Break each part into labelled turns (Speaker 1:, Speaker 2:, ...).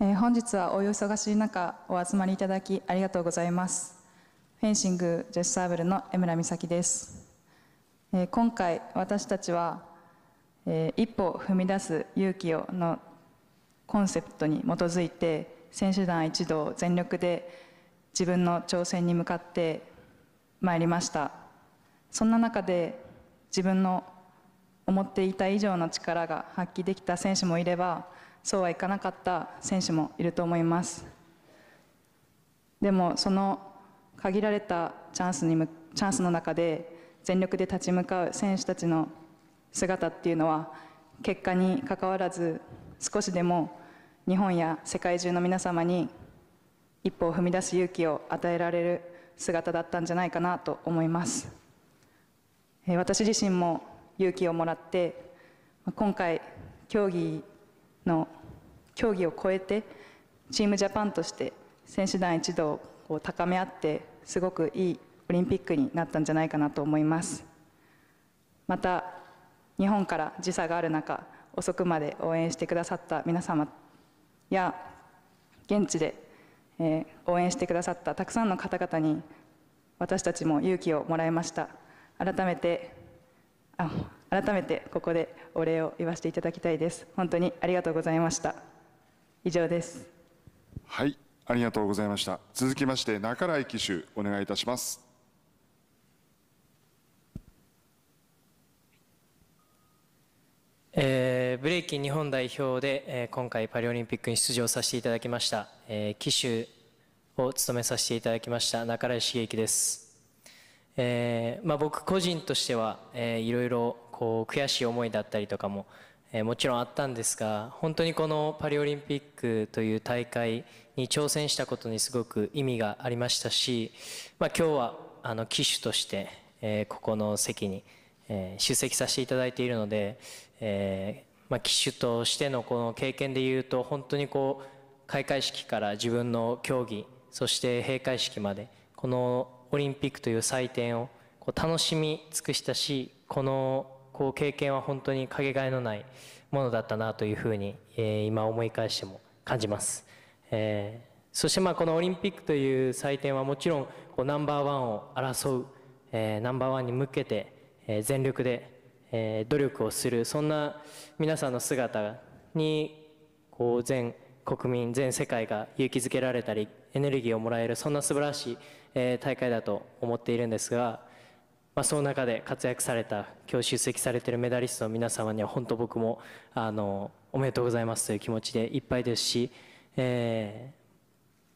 Speaker 1: 本日はお忙しい中お集まりいただきありがとうございますフェンシング女子サーブルの江村美咲です、今回私たちは、一歩踏み出す勇気をのコンセプトに基づいて選手団一同全力で自分の挑戦に向かってまいりましたそんな中で自分の思っていた以上の力が発揮できた選手もいればそうはいかなかった選手もいると思いますでもその限られたチャンスにチャンスの中で全力で立ち向かう選手たちの姿っていうのは結果にかかわらず少しでも日本や世界中の皆様に一歩を踏み出す勇気を与えられる姿だったんじゃないかなと思います私自身も勇気をもらって今回競技の競技を超えてチームジャパンとして選手団一同を高め合ってすごくいいオリンピックになったんじゃないかなと思いますまた日本から時差がある中遅くまで応援してくださった皆様や現地で、え応援してくださったたくさんの方々に私たちも勇気をもらいました改めてあ改めてここでお礼を言わせていただきたいです本当にありがとうございました以上です
Speaker 2: はいありがとうございました続きまして中来騎手お願いいたします
Speaker 3: えー、ブレイキン日本代表で、えー、今回パリオリンピックに出場させていただきました、えー、騎手を務めさせていただきました中来茂樹です、えーまあ、僕個人としては、えー、いろいろこう悔しい思いだったりとかも、えー、もちろんあったんですが本当にこのパリオリンピックという大会に挑戦したことにすごく意味がありましたし、まあ、今日はあの旗手として、えー、ここの席に、えー、出席させていただいているので、えまあ、旗手としてのこの経験でいうと本当にこう開会式から自分の競技そして閉会式までこのオリンピックという祭典をこう楽しみ尽くしたしこのこう経験は本当にかけがえのないものだったなというふうに、えー、今思い返しても感じます、えー、そしてまあこのオリンピックという祭典はもちろんこうナンバーワンを争う、えー、ナンバーワンに向けて、え全力で、え努力をするそんな皆さんの姿にこう全国民全世界が勇気づけられたりエネルギーをもらえるそんな素晴らしい、え大会だと思っているんですがまあ、その中で活躍された今日出席されてるメダリストの皆様には本当僕もあのおめでとうございますという気持ちでいっぱいですし、え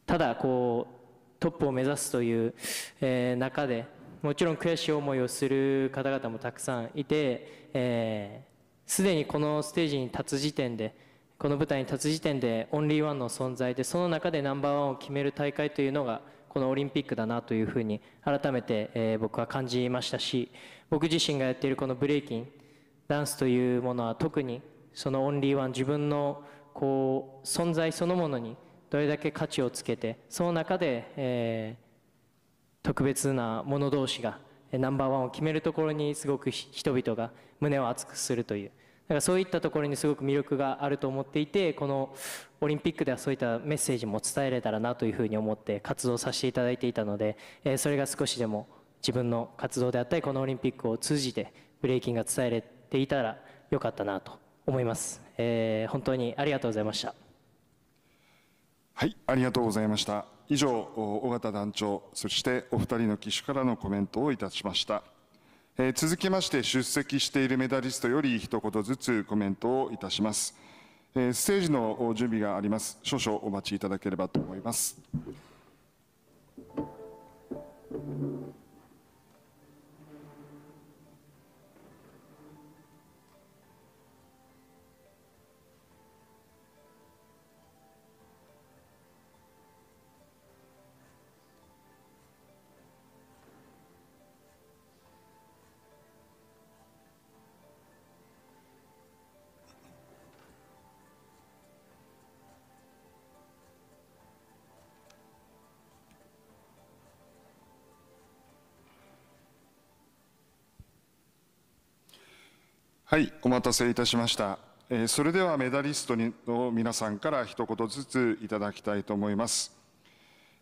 Speaker 3: ー、ただこうトップを目指すという、えー、中でもちろん悔しい思いをする方々もたくさんいて、えーすでにこのステージに立つ時点でこの舞台に立つ時点でオンリーワンの存在でその中でナンバーワンを決める大会というのがこのオリンピックだなというふうに改めて、え僕は感じましたし僕自身がやっているこのブレイキンダンスというものは特にそのオンリーワン自分のこう存在そのものにどれだけ価値をつけてその中で、え特別なもの同士がナンバーワンを決めるところにすごく人々が胸を熱くするというだからそういったところにすごく魅力があると思っていてこのオリンピックではそういったメッセージも伝えれたらなというふうに思って活動させていただいていたので、えそれが少しでも自分の活動であったりこのオリンピックを通じてブレイキンが伝えれていたらよかったなと思います、えー、本当にありがとうございました
Speaker 2: はいありがとうございました以上尾形団長そしてお二人の機種からのコメントをいたしましたえー、続きまして出席しているメダリストより一言ずつコメントをいたします、えー、ステージの準備があります少々お待ちいただければと思いますはい、お待たせいたしました。えー、それではメダリストにの皆さんから一言ずついただきたいと思います。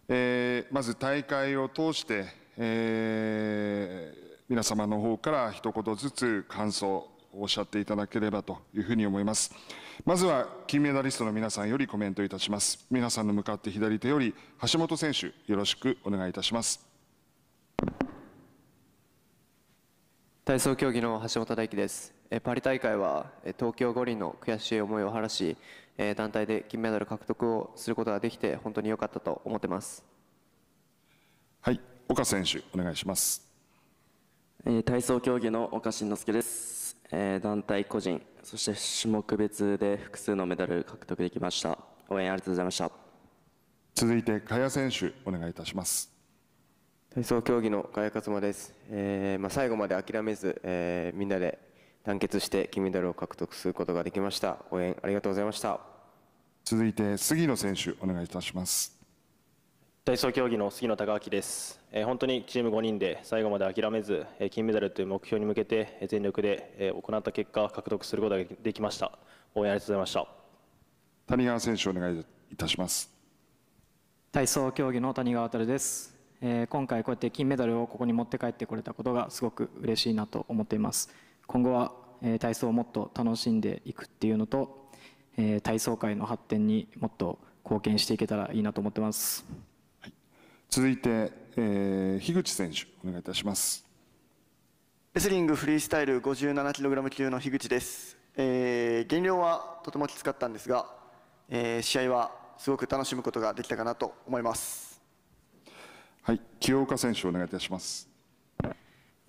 Speaker 2: えー、まず大会を通して、えー、皆様の方から一言ずつ感想をおっしゃっていただければというふうに思います。まずは金メダリストの皆さんよりコメントいたします。皆さんの向かって左手より橋本選手よろしくお願いいたします。体操競技の橋本大輝で
Speaker 3: す。パリ大会は東京五輪の悔しい思いを晴らし、団体で金メダル獲得をすることができて、本当に良かったと思ってます。
Speaker 2: はい、岡選手、お願いします。体操競技の岡慎之介です。団体、個人、そして種目別で複数のメダル獲得できました。応援ありがとうございました。続いて、萱選手、お願いいたします。
Speaker 3: 体操競技の萱和馬です。えー、まあ、最後まで諦めず、えー、みんなで
Speaker 2: 団結して金メダルを獲得することができました応援ありがとうございました続いて杉野選手お願いいたします
Speaker 3: 体操競技の杉野孝明です、え本当にチーム5人で最後まで諦めず、え金メダルという目標に向けて、え全力で、え行
Speaker 2: った結果獲得することができました応援ありがとうございました谷川選手お願いいたします体操競技の谷川渉です、
Speaker 3: え今回こうやって金メダルをここに持って帰ってこれたことがすごく嬉しいなと思っています今後は体操をもっと楽しんでいくっていうのと体操界の発展に
Speaker 2: もっと貢献していけたらいいなと思ってます、はい、続いて、えー、樋口選手お願いいたしますレスリングフリースタイル 57kg 級の樋口です、えー、減量はとてもきつかったんですが、えー、試
Speaker 3: 合はすごく楽しむことができたかなと思います
Speaker 2: はい清岡選手お願いいたします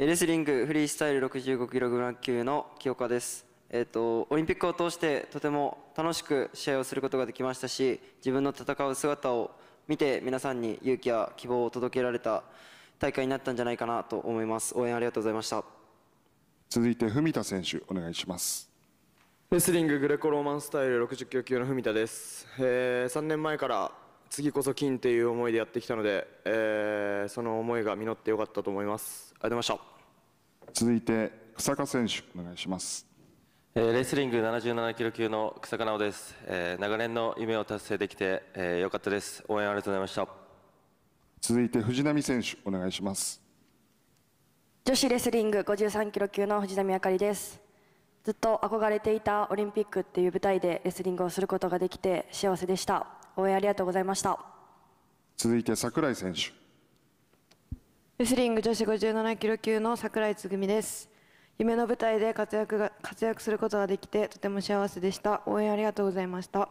Speaker 3: レスリングフリースタイル65キログラム級の清岡です。えっ、ー、とオリンピックを通してとても楽しく試合をすることができましたし、自分の戦う姿を見て皆さんに勇気や希望を届けられた大会になったんじゃないかなと思います。応援ありがとうございました。
Speaker 2: 続いて文田選手お願いします。
Speaker 3: レスリンググレコローマンスタイル6 9級の文田です。えー、3年前から次こそ金という思いでやってきたので、えー、その思いが実ってよかったと思いますありがとうござい
Speaker 2: ました続いて草加選手お願いします
Speaker 3: えー、レスリング77キロ級の草加奈直です、えー、長年の夢を達成できて、えー、よかったです応援ありがとうございました
Speaker 2: 続いて藤波選手お願いします
Speaker 1: 女子レスリング53キロ級の藤波あかりですずっと憧れていたオリンピックっていう舞台でレスリングをすることができて幸せでした応援ありがとうございました
Speaker 2: 続いて櫻井選手
Speaker 1: レスリング女子57キロ級の櫻井つぐみです夢の舞台で活躍が活躍することができてとても幸せでした応援ありがとうございました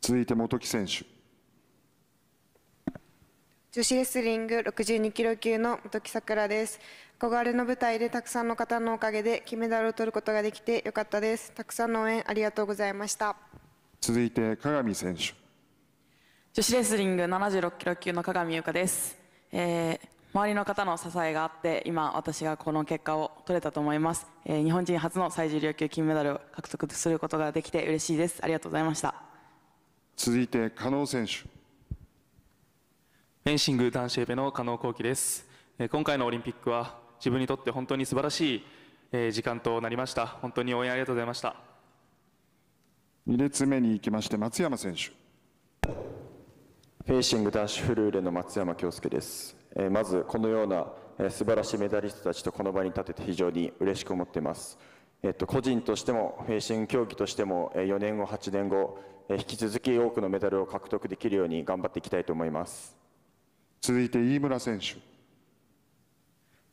Speaker 2: 続いて元木選手
Speaker 1: 女子レスリング62キロ級の元木さくらです憧れの舞台でたくさんの方のおかげで金メダルを取ることができてよかったですたくさんの応援ありがとうございました
Speaker 2: 続いて鏡選手
Speaker 1: 女子レスリング76キロ級の鏡優香です、えー、周りの方の支えがあって今私がこの結果を取れたと思います、えー、日本人初の最重量級金メダルを獲得することができて嬉しいですありがとうございました
Speaker 2: 続いて加納選手フェンシング男子エペの加納幸喜で
Speaker 3: す、えー、今回のオリンピックは自分にとって本当に素晴らしい、えー、時間となりました本当に応援ありがとうございました
Speaker 2: 2列目に行きまして松山選手フェンシング男子フルーレの松山恭介です、えー、まずこのような、えー、素晴らしいメダリストたちとこの場に立てて非常に嬉しく思っています、えっと、個人としてもフェンシング競技としても、えー、4年後8年後、え引き続き多くのメダルを獲得できるように頑張っていきたいと思います続いて飯村選手フ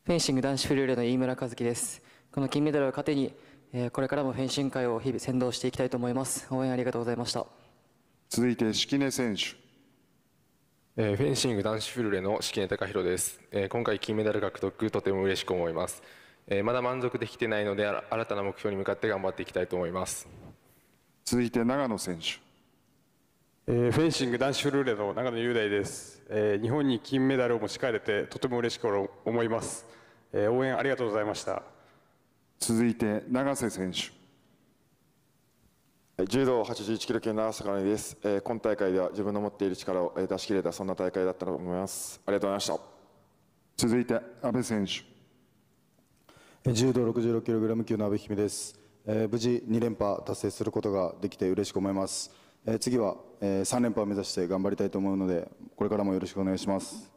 Speaker 1: ェンシング男子フルーレの飯村和樹ですこの金メダルを糧に、えこれからもフェンシング界を日々先導していきたいと思います応援ありがとうございました
Speaker 2: 続いて式根選手えフェンシング男子フルレの式根隆弘です、
Speaker 3: え今回金メダル獲得とても嬉しく思います、えまだ満足できてないので新たな目
Speaker 2: 標に向かって頑張っていきたいと思います続いて長野選手、えフェンシング男子フルーレの長野雄大です、え日本に金メダルを持ち帰れてとても嬉しく思います、え応援ありがとうございました続いて永瀬選手柔道81キロ級の朝香です、えー、今大会では自分の持っている力を出し切れたそんな大会だったと思いますありがとうございました続いて阿部選手柔道66キログラム級の阿部姫で
Speaker 3: す、えー、無事2連覇達成することができて嬉しく思います、えー、次は、えー、
Speaker 2: 3連覇を目指して頑張りたいと思うのでこれからもよろしくお願いします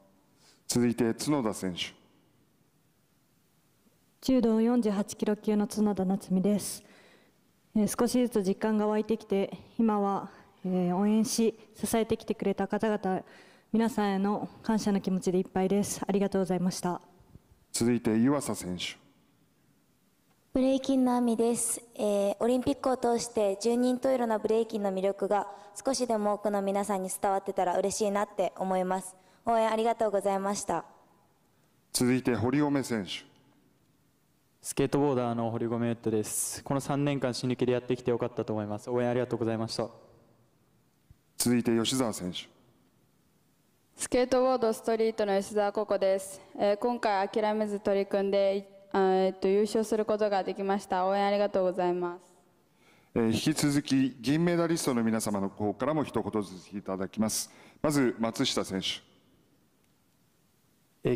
Speaker 2: 続いて角田選手
Speaker 1: 柔道48キロ級の角田夏実ですえ少しずつ実感が湧いてきて今は、え応援し支えてきてくれた方々皆さんへの感謝の気持ちでいっぱいですありがとうございました
Speaker 2: 続いて湯浅選手
Speaker 1: ブレイキンのアミです、えー、オリンピックを通して10人十色のブレイキンの魅力が少しでも多くの皆さんに伝わってたら嬉しいなって思います応援ありがとうございました
Speaker 2: 続いて堀米選手スケートボーダーの堀米優斗で
Speaker 3: す。この3年間死ぬ気でやってきてよかったと思います。応援ありがとうございました。
Speaker 2: 続いて吉澤選手。
Speaker 1: スケートボードストリートの吉澤ココです。えー、今回諦めず取り組んで、えっと優勝することができました。応援ありがとうございます。
Speaker 2: えー、引き続き銀メダリストの皆様の方からも一言ずついただきます。まず松下選手。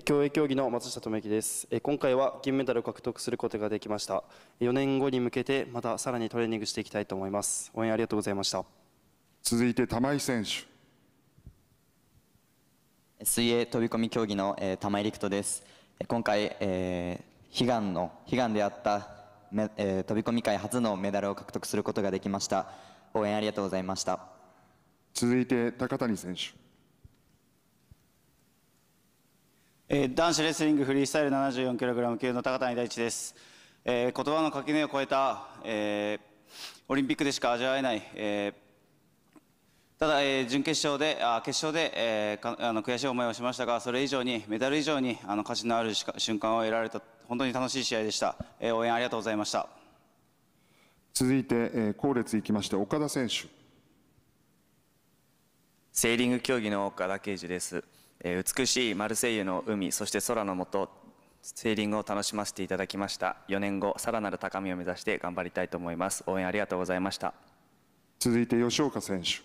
Speaker 2: 競
Speaker 3: 泳競技の松下智之です今回は銀メダルを獲得することができました4年後に向
Speaker 2: けてまたさらにトレーニングしていきたいと思います応援ありがとうございました続いて玉井選手水泳飛び込み競技の、えー、玉井陸
Speaker 3: 人です今回、えー、悲願の悲願であった、えー、飛び
Speaker 2: 込み界初のメダルを獲得することができました応援ありがとうございました続いて高谷選手えー、
Speaker 3: 男子レスリングフリースタイル 74kg 級の高谷大地です、えー、言葉の垣根を越えた、えー、オリンピックでしか味わえない、えー、ただ、えー、準決勝であ決勝で、えー、あの悔しい思いをしましたがそれ以上にメダル以上にあの価値のある瞬間を得られた本当に楽しい試合でした、えー、応援ありがとうございました
Speaker 2: 続いて、えー、後列いきまして岡田選手セーリング競技の岡田圭司ですえー、美しいマルセイユの海そして空のもとセーリングを楽しませていただきました4年後さらなる高みを目指して頑張りたいと思います応援ありがとうございました続いて吉岡選手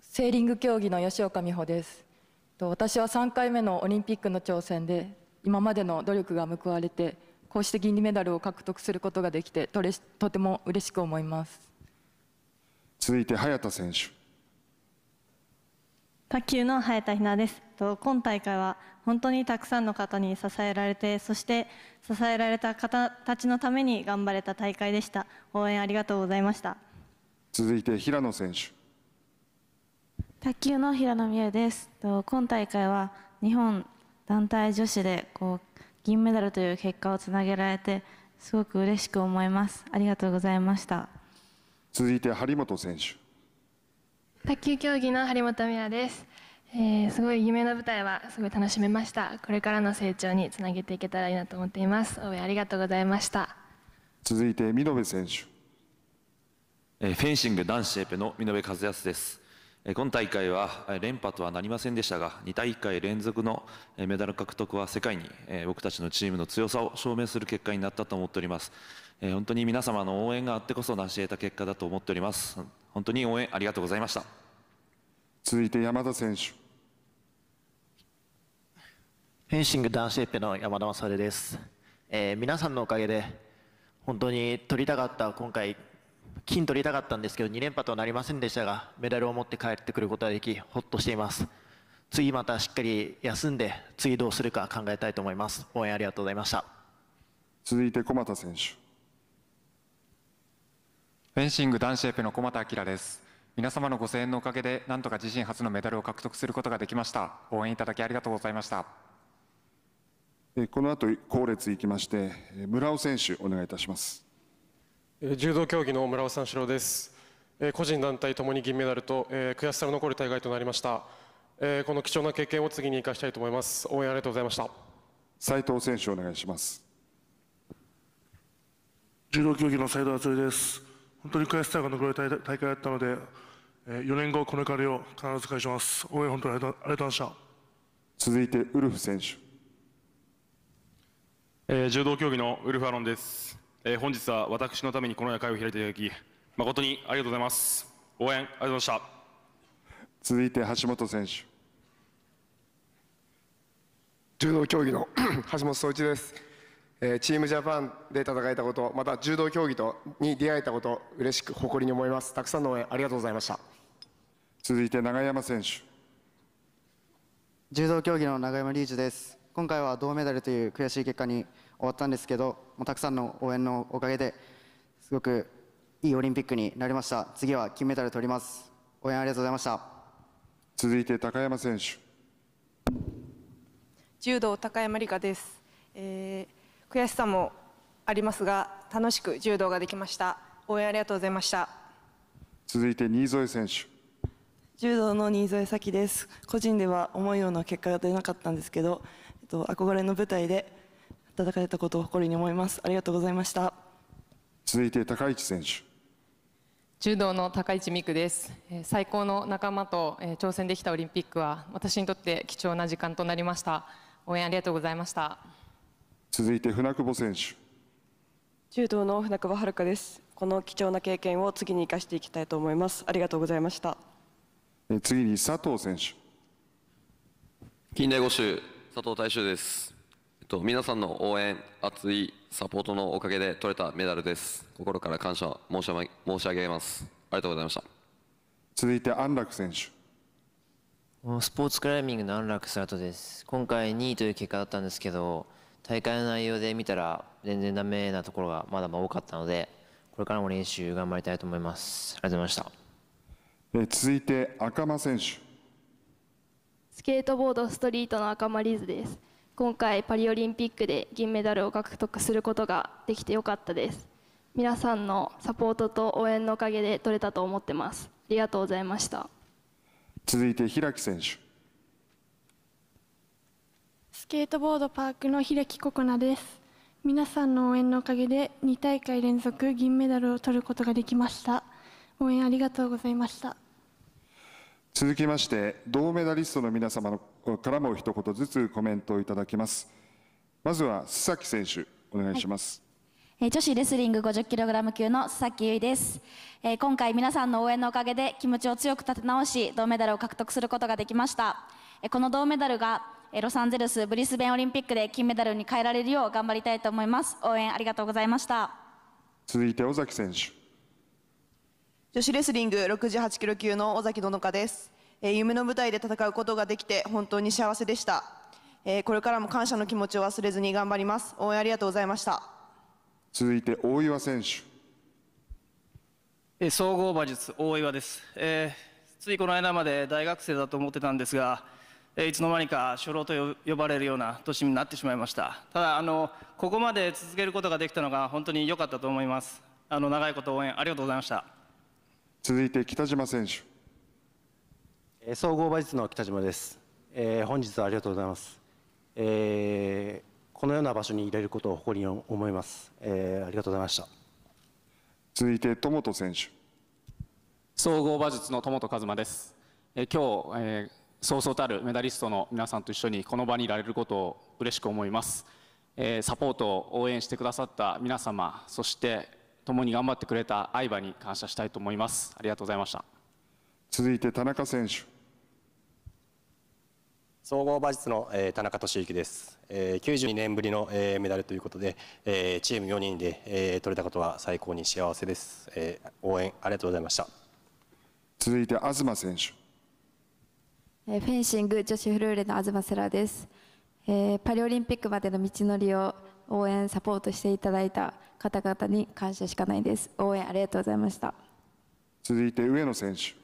Speaker 1: セーリング競技の吉岡美穂です私は3回目のオリンピックの挑戦で今までの努力が報われてこうして銀メダルを獲得することができてとれとても嬉しく思います
Speaker 2: 続いて早田選手
Speaker 1: 卓球の早田ひなです今大会は本当にたくさんの方に支えられてそして支えられた方たちのために頑張れた大会でした応援ありがとうございました
Speaker 2: 続いて平野選手
Speaker 1: 卓球の平野美宇です今大会は日本団体女子でこう銀メダルという結果をつなげられてすごく嬉しく思いますありがとうございました
Speaker 2: 続いて張本選手
Speaker 1: 卓球競技の張本美和です、えー、すごい夢の舞台はすごい楽しめましたこれからの成長につなげていけたらいいなと思っています応援ありがとうございました
Speaker 2: 続いて見延選手、えー、フェンシング男子エペの見延和康です今大会は連覇とはなりませんでしたが、2大会連続のメダル獲得は世界に僕たちのチームの強さを証明する結果になったと思っております。本当に皆様の応援があってこそ成し得た結果だと思っております。本当に応援ありがとうございました。続いて山田選手。フェンシング男子エペの山田勝です、えー、皆さんのおかげで
Speaker 3: 本当に取りたかった今回金取りたかったんですけど2連覇とはなりませんでした
Speaker 2: がメダルを持って帰ってくることができほっとしています次またしっかり休んで次どうするか考えたいと思います応援ありがとうございました続いて駒田選手フェンシング男子エペの駒田明です
Speaker 3: 皆様のご声援のおかげでなんとか自身初のメダルを獲得することができました応援いただきありがとうございました
Speaker 2: この後後列行きまして村尾選手お願いいたします
Speaker 3: 柔道競技の村尾三四郎です、えー、個人団体ともに銀メダルと、えー、悔しさの残る大会となりました、えー、この貴重な経験を次に生かしたいと思いま
Speaker 2: す応援ありがとうございました斉藤選手お願いします柔道競技の斉藤敦です本当に悔しさが残る大会だったので4年後この彼を必ず返します応援本当にありがとうございました続いてウルフ選手、えー、柔道競技のウルフアロンですえー、本日は私のためにこのような会を開いていただき誠にありがとうございます応援ありがとうございました続いて橋本選手柔道競技の 橋本総一です、えー、チームジャパンで戦えたことまた柔道競技とに出会えたこと嬉しく誇りに思いますたくさんの応援ありがとうございました続いて永山選手柔道競技の永山隆二です今回は銅メダルという悔しい結果に終わったんですけど、もうたくさんの応援のおかげですごくいいオリンピックになりました。次は金メダル取ります。応援ありがとうございました。続いて高山選手。
Speaker 1: 柔道高山理香です、えー、悔しさもありますが、楽しく柔道ができました。応援ありがとうございました。
Speaker 2: 続いて新添選手。
Speaker 1: 柔道の新添咲です個人では思うような結果が出なかったんですけど、えっと、憧れの舞台で戦えたことを誇りに思います。ありがとうございました。
Speaker 2: 続いて高市選手。
Speaker 1: 柔道の高市美久です。最高の仲間と挑戦できたオリンピックは私にとって貴重な時間となりました。応援ありがとうございました。
Speaker 2: 続いて船久保選手。
Speaker 1: 柔道の船久保遥です。この貴重な経験を次に生かしていきたいと思います。ありがとうございま
Speaker 2: した。次に佐藤選手。近代五種
Speaker 3: 佐藤大衆です。と皆さんの応援、熱いサポートのおかげで取
Speaker 2: れたメダルです。心から感謝申し上げます。ありがとうございました。続いて安楽選手。
Speaker 3: スポーツクライミングの安楽スラトです。今回2位という結果だったんですけど、大会の内容で見たら全然ダメなところが
Speaker 2: まだ多かったので、これからも練習頑張りたいと思います。ありがとうございました。え続いて赤間選手。
Speaker 1: スケートボードストリートの赤間リーズです。今回パリオリンピックで銀メダルを獲得することができてよかったです皆さんのサポートと応援のおかげで取れたと思ってますありがとうございました
Speaker 2: 続いて平木選手
Speaker 1: スケートボードパークの平木心奈です皆さんの応援のおかげで2大会連続銀メダルを取ることができました応援ありがとうございました
Speaker 2: 続きまして銅メダリストの皆様のからも一言ずつコメントをいただきます。まずは須崎選手、お願いします。はい
Speaker 1: え女子レスリング5 0ラム級の須崎結衣です、え今回皆さんの応援のおかげで気持ちを強く立て直し銅メダルを獲得することができました、えこの銅メダルが、えロサンゼルスブリスベンオリンピックで金メダルに変えられるよう頑張りたいと思います応援ありがとうございました
Speaker 2: 続いて尾崎選手
Speaker 1: 女子レスリング6 8キロ級の尾崎ののかですえ夢の舞台で戦うことができて本当に幸せでした、えこれからも感謝の気持ちを忘れずに頑張ります応援ありがとうございました
Speaker 2: 続いて大岩選
Speaker 3: 手総合馬術大岩です、えー、ついこの間まで大学生だと思ってたんですがいつの間にか初老と呼ばれるよう
Speaker 2: な年になってしまいました
Speaker 3: ただあのここまで続けることができたのが本当に良かったと思いますあの長いこと応援ありがとうございました
Speaker 2: 続いて北島選手総合馬術の北島です、えー、本日はありがとうございます、えー、このような場所に入れることを誇りに思います、えー、ありがとうございました続いて友本選手総合馬術の
Speaker 3: 友本和馬です、えー、今日、えー、そうそうたるメダリストの皆さんと一緒にこの場にいられることを嬉しく思います、えー、サポートを応援してくださった皆様そして共に頑張ってくれた相場に感謝したいと思いますありがとうございました
Speaker 2: 続いて田中選手
Speaker 3: 総合馬術の、えー、田中俊之です、えー、92年ぶりの、えー、メダルということで、えー、チーム4人で、え
Speaker 2: ー、取れたことは最高に幸せです、えー、応援ありがとうございました続いて東選手、
Speaker 1: えー、フェンシング女子フルーレの東セラです、えー、パリオリンピックまでの道のりを応援サポートしていただいた方々に感謝しかないです応援ありがとうございました
Speaker 2: 続いて上野選手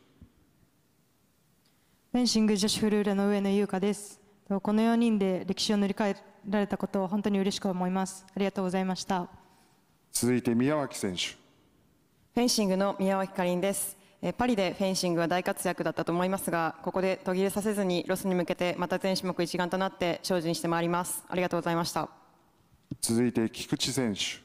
Speaker 1: フェンシング女子フルーレの上野優香です。この4人で歴史を塗り替えられたことを本当に嬉しく思います。ありがとうございました。
Speaker 2: 続いて宮脇選手。フ
Speaker 1: ェンシングの宮脇かりんです。パリでフェンシングは大活躍だったと思いますが、ここで途切れさせずにロスに向けてまた全種目一丸となって精進してまいります。ありがとうございました。
Speaker 2: 続いて菊池選手。フ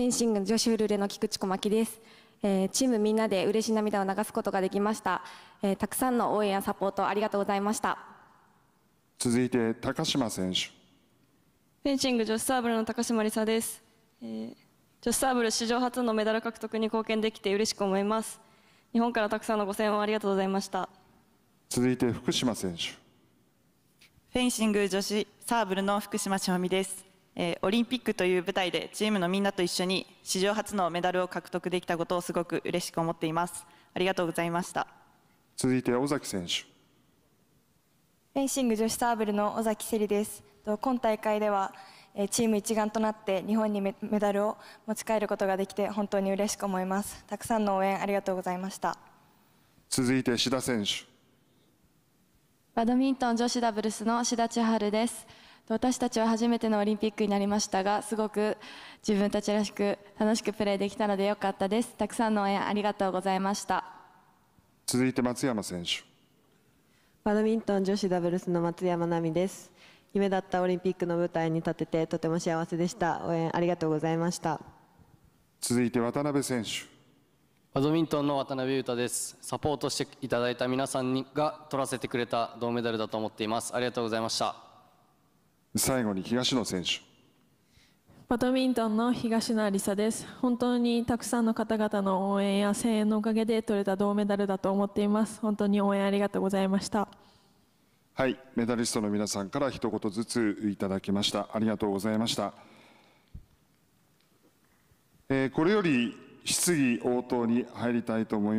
Speaker 1: ェンシング女子フルーレの菊池小牧です。えー、チームみんなで嬉しい涙を流すことができました、えー、たくさんの応援やサポートありがとうございました
Speaker 2: 続いて高島選手フ
Speaker 1: ェンシング女子サーブルの高島梨沙です、えー、女子サーブル史上初のメダル獲得に貢献できて嬉しく思います日本からたくさんのご声援をありがとうございました
Speaker 2: 続いて福島選手
Speaker 1: フェンシング女子サーブルの福島千美ですえー、オリンピックという舞台でチームのみんなと一緒に史上初のメダルを獲得できたことをすごく嬉しく思っていますありがとうございま
Speaker 2: した続いて尾崎選手
Speaker 1: フェンシング女子サーブルの尾崎せりですと今大会ではチーム一丸となって日本にメダルを持ち帰ることができて本当に嬉しく思いますたくさんの応援ありがとうございました
Speaker 2: 続いて志田選手
Speaker 1: バドミントン女子ダブルスの志田千春です私たちは初めてのオリンピックになりましたがすごく自分たちらしく楽しくプレーできたのでよかったですたくさんの応援ありがとうございました
Speaker 2: 続いて松山選手
Speaker 1: バドミントン女子ダブルスの松山奈美です夢だったオリンピックの舞台に立ててとても幸せでした応援ありがとうございました
Speaker 2: 続いて渡辺選手バドミントンの渡辺裕太ですサ
Speaker 3: ポートしていただいた皆さんが取らせてくれた銅メダルだと思っていますありがとうございました
Speaker 2: 最後に東野選手。
Speaker 1: バドミントンの東野有沙です。本当にたくさんの方々の応援や声援のおかげで取れた銅メダルだと思っています。本当に応援ありがとうございました。
Speaker 2: はい、メダリストの皆さんから一言ずついただきました。ありがとうございました。えー、これより質疑応答に入りたいと思います。